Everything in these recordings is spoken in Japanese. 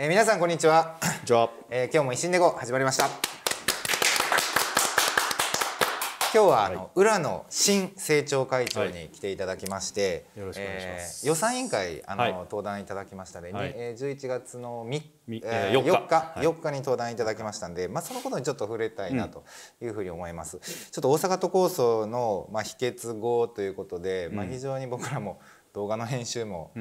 えー、皆さんこんにちは。じゃえ今日も一新でご始まりました。今日はあの、はい、浦野新政調会長に来ていただきまして、はい、よろしくお願いします。えー、予算委員会あの、はい、登壇いただきましたで、ね、えー、11月の3え 4, 日 ,4 日、に登壇いただきましたんで、まあ、そのことにちょっと触れたいなというふうに思います、うん、ちょっと大阪都構想の、まあ、秘訣後ということで、うん、まあ、非常に僕らも動画の編集も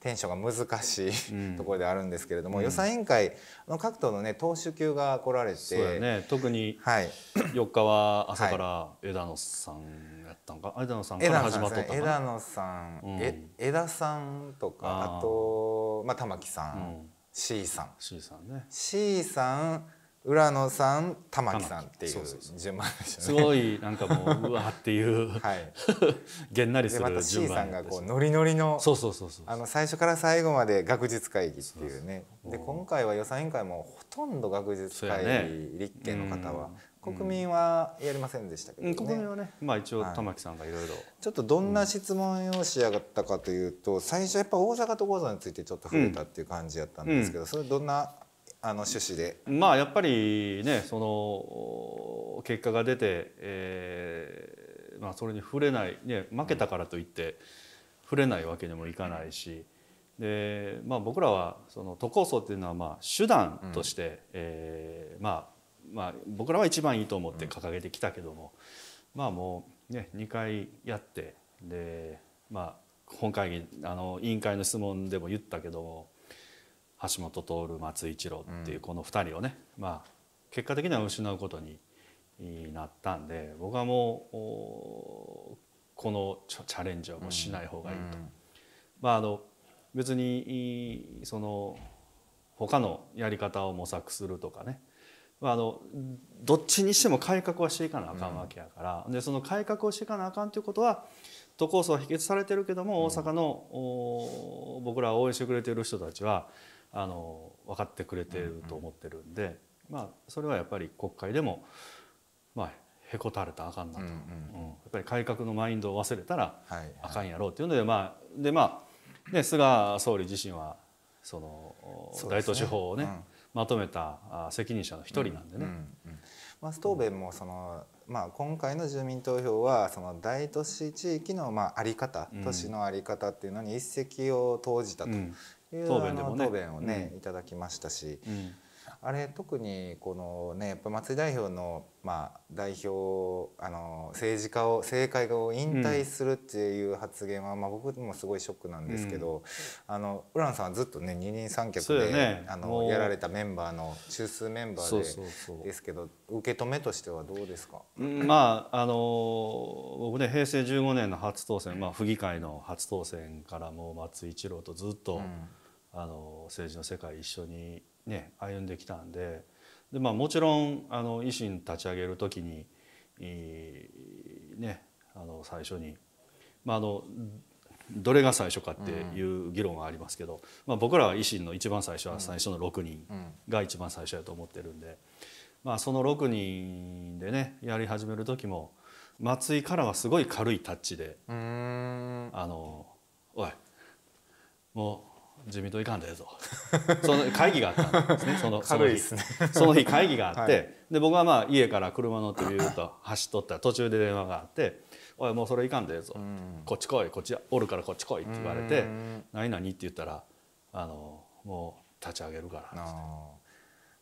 テンションが難しい、うん、ところであるんですけれども、予算委員会の各党のね党首級が来られて、ね、特に4日は朝から枝野さんやったんか、はい、枝野さんから始まっとった枝野さん、え枝さんとかあと、まあ、玉木さん C さん C さんね C さん浦野さん玉木さんっていう順番ですよねすごいなんかもううわっていう、はい、げんなりする順番でまた C さんがこうノリノリのそうそうそうそうあの最初から最後まで学術会議っていうねで今回は予算委員会もほとんど学術会議、ね、立憲の方は国民はやりませんでしたけど、ねうん、国民はねまあ一応玉木さんがいろいろちょっとどんな質問をしやがったかというと、最初やっぱ大阪と五山についてちょっと触れたっていう感じやったんですけど、それどんなあの趣旨でまあやっぱりねその結果が出て、えーまあ、それに触れない、ね、負けたからといって、触れないわけにもいかないし。でまあ、僕らはその都構想っていうのはまあ手段として、うん、えー、まあまあ、僕らは一番いいと思って掲げてきたけども、うん、まあもう、ね、2回やってで、まあ、本会議あの委員会の質問でも言ったけども橋本徹松井一郎っていうこの2人をね、うん、まあ、結果的には失うことになったんで僕はもうこのチャレンジはもうしない方がいいと。うん、まあ、あの別にその他のやり方を模索するとかねあのどっちにしても改革はしていかなあかんわけやから、うん、でその改革をしていかなあかんということは都構想は否決されてるけども、大阪の僕らを応援してくれてる人たちはあの分かってくれてると思ってるんで、うん、まあ、それはやっぱり国会でも、まあ、へこたれたらあかんなと、うんうんうん、やっぱり改革のマインドを忘れたらあかんやろうっていうので、はいはい、まあでまあね菅総理自身はその、ね、大都市法をね、まとめた責任者の一人なんでね。まあ、ストーベンもその、まあ、今回の住民投票はその大都市地域のまああり方、都市のあり方っていうのに一石を投じたという、答弁でも答弁をね、いただきましたし、あれ特にこのねやっぱ松井代表の、まあ、代表あの政治家を政界を引退するっていう発言は、うん、まあ、僕もすごいショックなんですけど、うん、あの浦野さんはずっとね二人三脚で、ね、あのやられたメンバーの中枢メンバーでですけど受け止めとしてはどうですか、まああの僕ね平成15年の初当選、まあ、府議会の初当選からもう松井一郎とずっと、あの政治の世界一緒にね、歩んできたんでで、まあ、もちろんあの維新立ち上げる時に、えー、ね、あの最初に、まあ、あのどれが最初かっていう議論はありますけど、まあ、僕らは維新の一番最初は最初の6人が一番最初やと思ってるんで、まあ、その6人でねやり始める時も松井からはすごい軽いタッチで「あのおいもう自民党いかんでえぞその会議があったんですねそのその日その日会議があって、はい、で僕はまあ家から車乗ってビューと走っとった途中で電話があって「おいもうそれいかんでえぞ、うん、こっち来いこっちおるからこっち来い」って言われて「何々」って言ったら「あのもう立ち上げるから」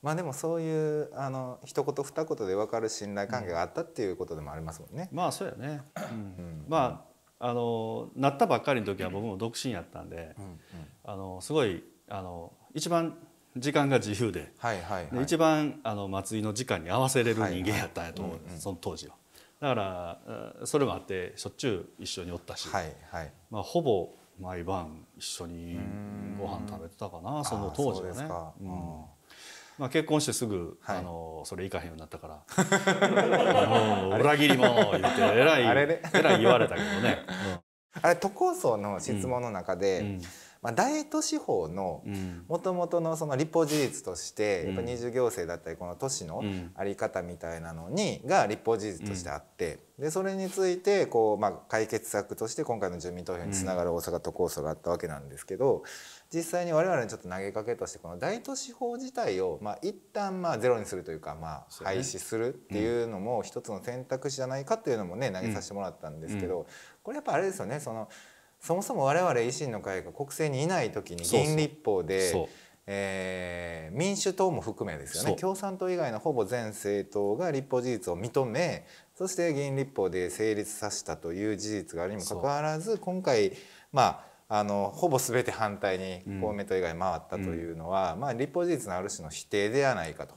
まあでもそういうあの一言二言で分かる信頼関係があったっていうことでもありますもんね。うん、まあそうやね。うん、まああのなったばっかりの時は僕も独身やったんで、うんうん、あのすごいあの一番時間が自由ではいはいはい、で一番あの祭りの時間に合わせれる人間やったんやと思う、はいはい、その当時は。だからそれもあってしょっちゅう一緒におったし、はいはい、まあ、ほぼ毎晩一緒にご飯食べてたかなその当時はね。うんまあ、結婚してすぐ、はい、あのそれ行かへんようになったから 裏切りも言ってえら いえらい言われたけどね。あれ都構想の質問の中で、うんまあ、ダイ法のもともとのその立法事実としてやっぱ二重行政だったりこの都市の在り方みたいなのにが立法事実としてあってでそれについてこうまあ解決策として今回の住民投票につながる大阪都構想があったわけなんですけど実際に我々にちょっと投げかけとしてこの大都市法自体をまあ一旦まあゼロにするというかまあ廃止するっていうのも一つの選択肢じゃないかっていうのもね投げさせてもらったんですけどこれやっぱあれですよねそのそもそも我々維新の会が国政にいない時に議員立法でそえー、民主党も含めですよね共産党以外のほぼ全政党が立法事実を認めそして議員立法で成立させたという事実があるにもかかわらず今回まああのほぼ全て反対に公明党以外回ったというのは、うん、まあ、立法事実のある種の否定ではないかと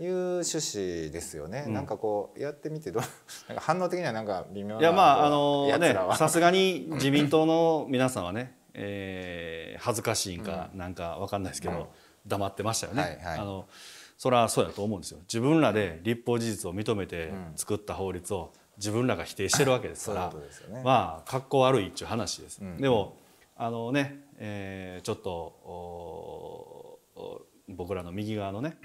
いう趣旨ですよね。うん、なんかこうやってみてど なんか反応的にはなんか微妙ないやまああのねさすがに自民党の皆さんはね、えー、恥ずかしいんか、なんかわかんないですけど、黙ってましたよね。はいはい、あのそれはそうやと思うんですよ。自分らで立法事実を認めて作った法律を自分らが否定してるわけですから、ね、まあ格好悪いっていう話です。でもあのね、えー、ちょっと僕らの右側のね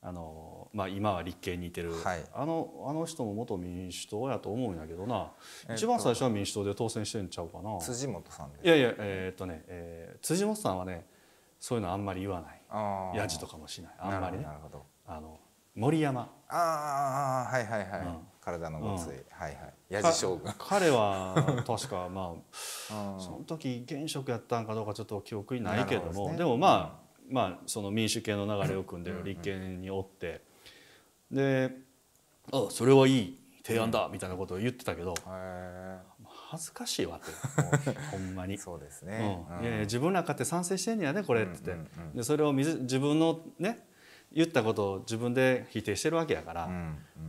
あの、まあ、今は立憲にいてる、はい、あのあの人も元民主党やと思うんやけどな、えー、一番最初は民主党で当選してんちゃうかな辻元さんいやいやえー、っとね、えー、辻元さんはねそういうのあんまり言わないやじとかもしないあんまりねあの森山ああはいはいはい、うん体のごつい、うん、はいはい八将軍彼は確か まあ、うん、その時現職やったんかどうかちょっと記憶にないけども、ね、でもまあ、うん、まあその民主系の流れを組んでる立憲におって、であそれはいい提案だみたいなことを言ってたけど、恥ずかしいわって ほんまにそうですね、いやいや自分らかって賛成してんやねこれってって、でそれを自分のね言ったことを自分で否定してるわけやから、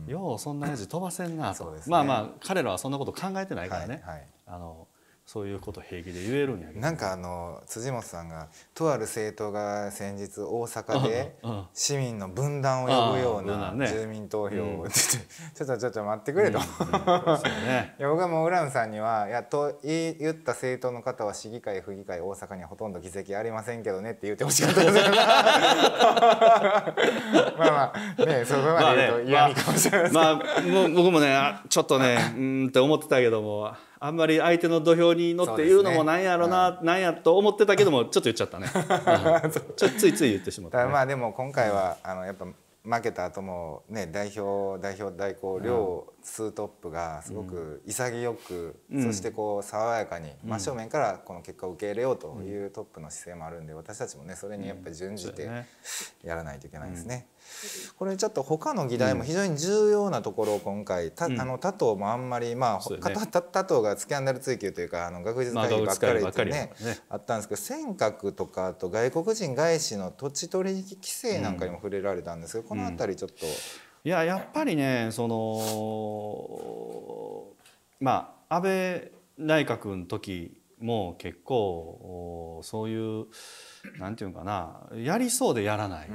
ようそんなやじ飛ばせんなと、ね、まあまあ彼らはそんなこと考えてないからね、はいはい、あのそういうこと平気で言えるんやけどなんかあの辻本さんがとある政党が先日大阪で市民の分断を呼ぶような住民投票を、ね、ちょっとちょっと待ってくれと、うんね、いや僕はもう浦野さんには「やっと言った政党の方は市議会府議会大阪にはほとんど議席ありませんけどね」って言ってほしかったです まあまあねそこまで言うと嫌味かもしれないですけど、まあ、まあ、僕もねちょっとねうんって思ってたけども。あんまり相手の土俵に乗って言うのもなんやろな、ね、うん、なんやと思ってたけどもちょっと言っちゃったね、うん、ちょついつい言ってしまった、ね、まあでも今回はあのやっぱ負けた後もね代表代表代行両ツートップがすごく潔く、うん、そしてこう爽やかに真正面からこの結果を受け入れようというトップの姿勢もあるんで私たちもねそれにやっぱり準じてやらないといけないですね。これちょっと他の議題も非常に重要なところを今回た、あの他党もあんまりまあ、他党がスキャンダル追及というかあの学術会議ばっかりってね,、あったんですけど尖閣とかあと外国人外資の土地取引規制なんかにも触れられたんですけどこの辺りちょっと。いややっぱりねそのまあ安倍内閣の時も結構そういうなんていうかなやりそうでやらない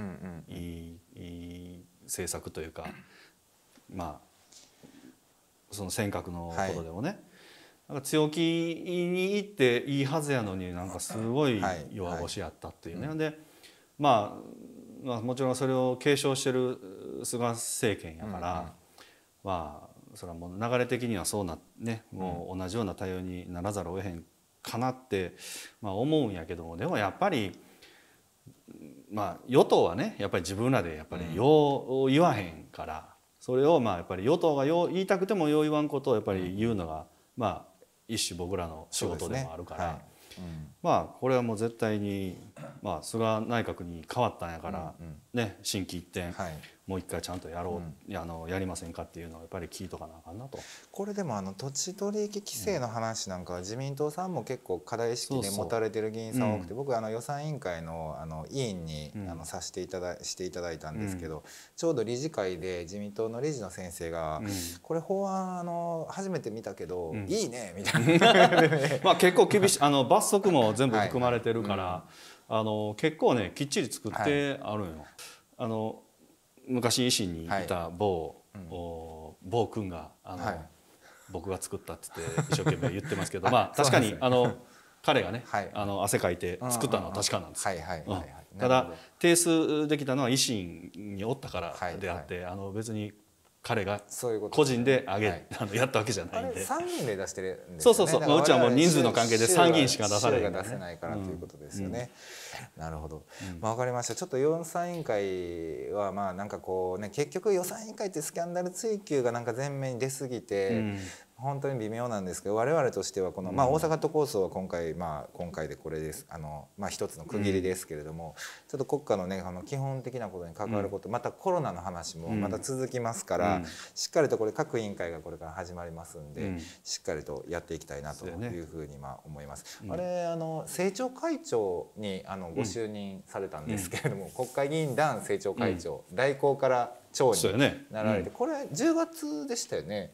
政策というかまあその尖閣のことでもね、はい、なんか強気にいっていいはずやのになんかすごい弱腰やったっていうね。はいはい、でまあまあ、もちろんそれを継承してる菅政権やから、うんうん、まあそれはもう流れ的にはそうなねもう同じような対応にならざるを得へんかなって、まあ、思うんやけどもでもやっぱり。まあ、与党はねやっぱり自分らでやっぱりよう言わへんから、それをまあやっぱり与党がよう言いたくてもよう言わんことをやっぱり言うのが、まあ一種僕らの仕事でもあるから、まあこれはもう絶対にまあ、菅内閣に変わったんやから、ね、心機一転、はい、もう一回ちゃんとやろう、やあのやりませんかっていうのはやっぱり聞いとかなあかんなと。これでもあの土地取引規制の話なんかは自民党さんも結構課題意識で持たれてる議員さん多くて僕あの予算委員会のあの委員にあのさせていただしていただいたんですけど、ちょうど理事会で自民党の理事の先生が「これ法案あの初めて見たけど、いいね」みたいな。まあ結構厳しいあの罰則も全部含まれてるから。あの結構ねきっちり作ってあるんよ。あの昔維新にいた某、は某君があの、僕が作ったって一生懸命言ってますけど まあ確かにあの彼がね、あの汗かいて作ったのは確かなんです。ただ提出できたのは維新におったからであってあの別に彼が個人で上げ、あのやったわけじゃないんで参議院で出してる、ね、そうそうそう、うちはもう人数の関係で参議院しか出されない、出せないからということですよね、なるほど、まあわかりましたちょっと予算委員会はまあなんかこうね結局予算委員会ってスキャンダル追及がなんか前面に出すぎて、本当に微妙なんですけど我々としてはこの、まあ、大阪都構想は今回、まあ、今回でこれですあの、まあ、一つの区切りですけれども、ちょっと国家の,、ね、あの基本的なことに関わること、またコロナの話もまた続きますから、しっかりとこれ各委員会がこれから始まりますんで、しっかりとやっていきたいなというふうにまあ思います。あれあの政調会長にあのご就任されたんですけれども、国会議員団政調会長、代行から長になられて、これ10月でしたよね。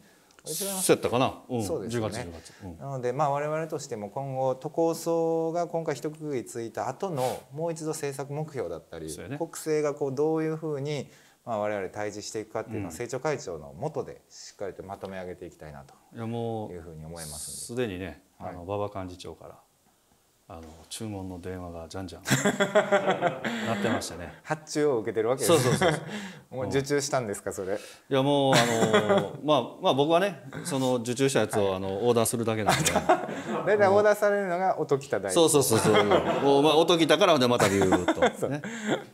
そうやったかな、うん、そうですね、うん、なのでまあ我々としても今後都構想が今回一区切りついた後のもう一度政策目標だったり、ね、国政がこうどういうふうにまあ、我々対峙していくかっていうのは政調会長の下でしっかりとまとめ上げていきたいなというふうに思いますすでにね、はい、あの馬場幹事長からあの注文の電話がじゃんじゃん なってましたね発注を受けてるわけそうそうそう もう受注したんですかそれいやもうあのまあまあ僕はねその受注したやつを、はい、あのオーダーするだけなんで大体 オーダーされるのが音喜多大そうそうそうそうお、まあ、音喜多からでまた理由と、ね、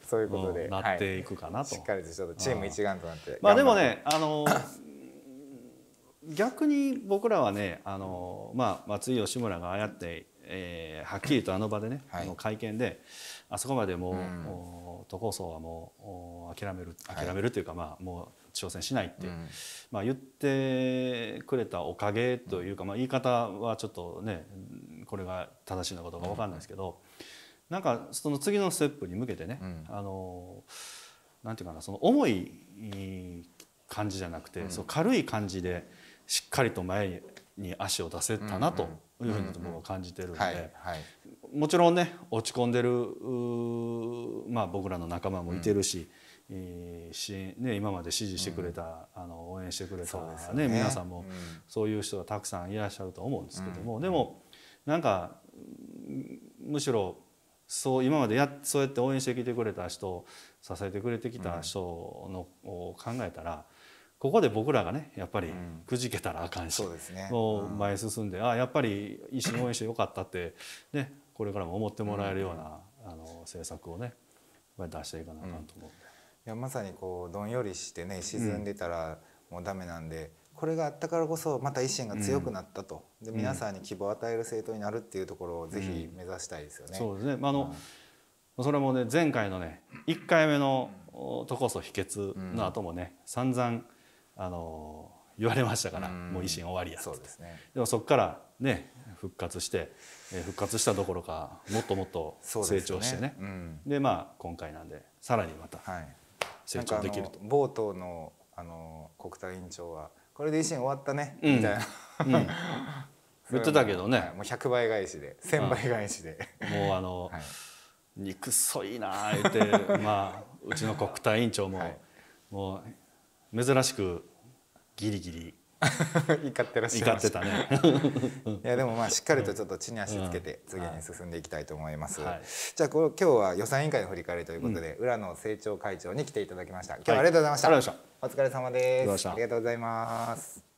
そういうことで、なっていくかなと、はい、しっかりとちょっとチーム一丸となってまあでもねあの逆に僕らはねあの、まあ、松井吉村がああやってえー、はっきりとあの場でね、はい、の会見であそこまでもう、都構想はもう諦める諦めるというか、まあもう挑戦しないって、まあ、言ってくれたおかげというか、まあ、言い方はちょっとねこれが正しいのかどうか分かんないですけど、うなんかその次のステップに向けてね、うあのなんていうかなその重い感じじゃなくて、そう軽い感じでしっかりと前に足を出せたなと。いうふうなとこを感じてるんで、もちろんね落ち込んでる、まあ、僕らの仲間もいてるし、うん、支援ね、今まで支持してくれた、うん、あの応援してくれたね、ね皆さんもそういう人がたくさんいらっしゃると思うんですけども、でもなんかむしろそう今までやそうやって応援してきてくれた人支えてくれてきた人のを考えたら。ここで僕らがねやっぱりくじけたらあかんし、うん、うですね、もう前進んで、あやっぱり維新応援してよかったって、ね、これからも思ってもらえるような、うん、あの政策をね出していかなあかんと思う、うん、いやまさにこうどんよりしてね沈んでたらもうダメなんで、これがあったからこそまた維新が強くなったと、で皆さんに希望を与える政党になるっていうところをぜひ目指したいですよね。そうですね、まああのそれもね前回のね1回目のとこそ否決の後もね、散々あの言われましたからもう維新終わりやそうですねでもそこからね復活して、え復活したどころかもっともっと成長してねで、ねうん、まあ今回なんでさらにまた成長できると、はい、冒頭のあの国対委員長はこれで維新終わったね、うん、みたいな、うん、言ってたけどね、はい、もう100倍返しで1,000倍返しで、もうあの、はい、そいなあ言ってまあうちの国対委員長も、はい、もう珍しくギリギリ 怒ってらっしゃいましたね いやでもまあしっかりとちょっと地に足つけて次に進んでいきたいと思います、うんはい、じゃあこう今日は予算委員会の振り返りということで、浦野政調会長に来ていただきました今日はありがとうございました、はい、お疲れ様ですありがとうございます